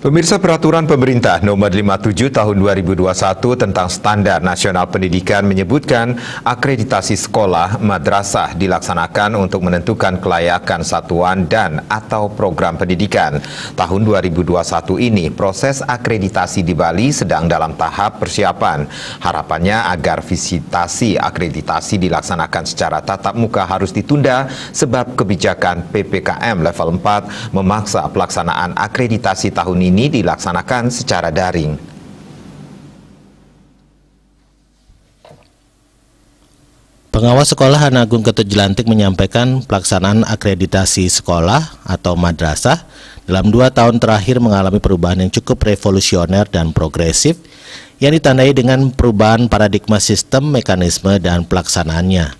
Pemirsa peraturan pemerintah nomor 57 tahun 2021 tentang standar nasional pendidikan menyebutkan akreditasi sekolah madrasah dilaksanakan untuk menentukan kelayakan satuan dan atau program pendidikan. Tahun 2021 ini proses akreditasi di Bali sedang dalam tahap persiapan. Harapannya agar visitasi akreditasi dilaksanakan secara tatap muka harus ditunda sebab kebijakan PPKM level 4 memaksa pelaksanaan akreditasi tahun ini ini dilaksanakan secara daring. Pengawas Sekolah Agung Ketut Jelantik menyampaikan pelaksanaan akreditasi sekolah atau madrasah dalam dua tahun terakhir mengalami perubahan yang cukup revolusioner dan progresif yang ditandai dengan perubahan paradigma sistem, mekanisme, dan pelaksanaannya.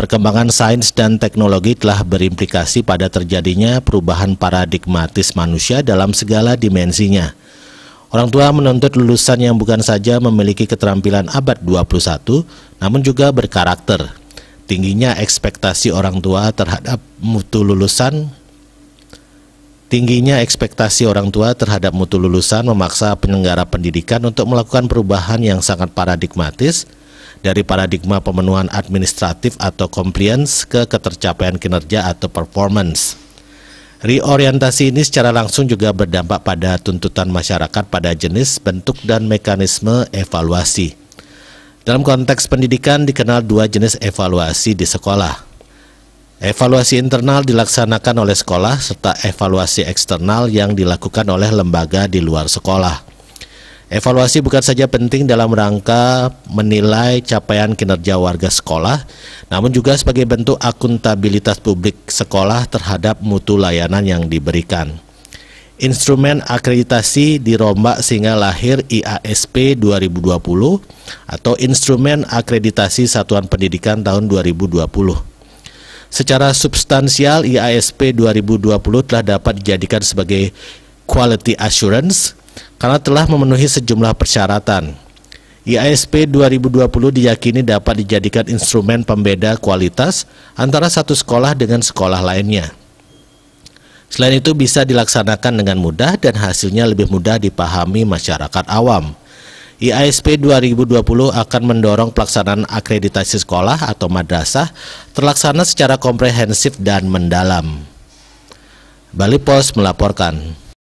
Perkembangan sains dan teknologi telah berimplikasi pada terjadinya perubahan paradigmatis manusia dalam segala dimensinya. Orang tua menuntut lulusan yang bukan saja memiliki keterampilan abad 21, namun juga berkarakter. Tingginya ekspektasi orang tua terhadap mutu lulusan Tingginya ekspektasi orang tua terhadap mutu lulusan memaksa penyelenggara pendidikan untuk melakukan perubahan yang sangat paradigmatis dari paradigma pemenuhan administratif atau compliance ke ketercapaian kinerja atau performance. Reorientasi ini secara langsung juga berdampak pada tuntutan masyarakat pada jenis, bentuk, dan mekanisme evaluasi. Dalam konteks pendidikan dikenal dua jenis evaluasi di sekolah. Evaluasi internal dilaksanakan oleh sekolah serta evaluasi eksternal yang dilakukan oleh lembaga di luar sekolah. Evaluasi bukan saja penting dalam rangka menilai capaian kinerja warga sekolah, namun juga sebagai bentuk akuntabilitas publik sekolah terhadap mutu layanan yang diberikan. Instrumen akreditasi dirombak sehingga lahir IASP 2020 atau Instrumen Akreditasi Satuan Pendidikan tahun 2020. Secara substansial IASP 2020 telah dapat dijadikan sebagai quality assurance karena telah memenuhi sejumlah persyaratan. IASP 2020 diyakini dapat dijadikan instrumen pembeda kualitas antara satu sekolah dengan sekolah lainnya. Selain itu bisa dilaksanakan dengan mudah dan hasilnya lebih mudah dipahami masyarakat awam. IASP 2020 akan mendorong pelaksanaan akreditasi sekolah atau madrasah terlaksana secara komprehensif dan mendalam. Bali Pos melaporkan.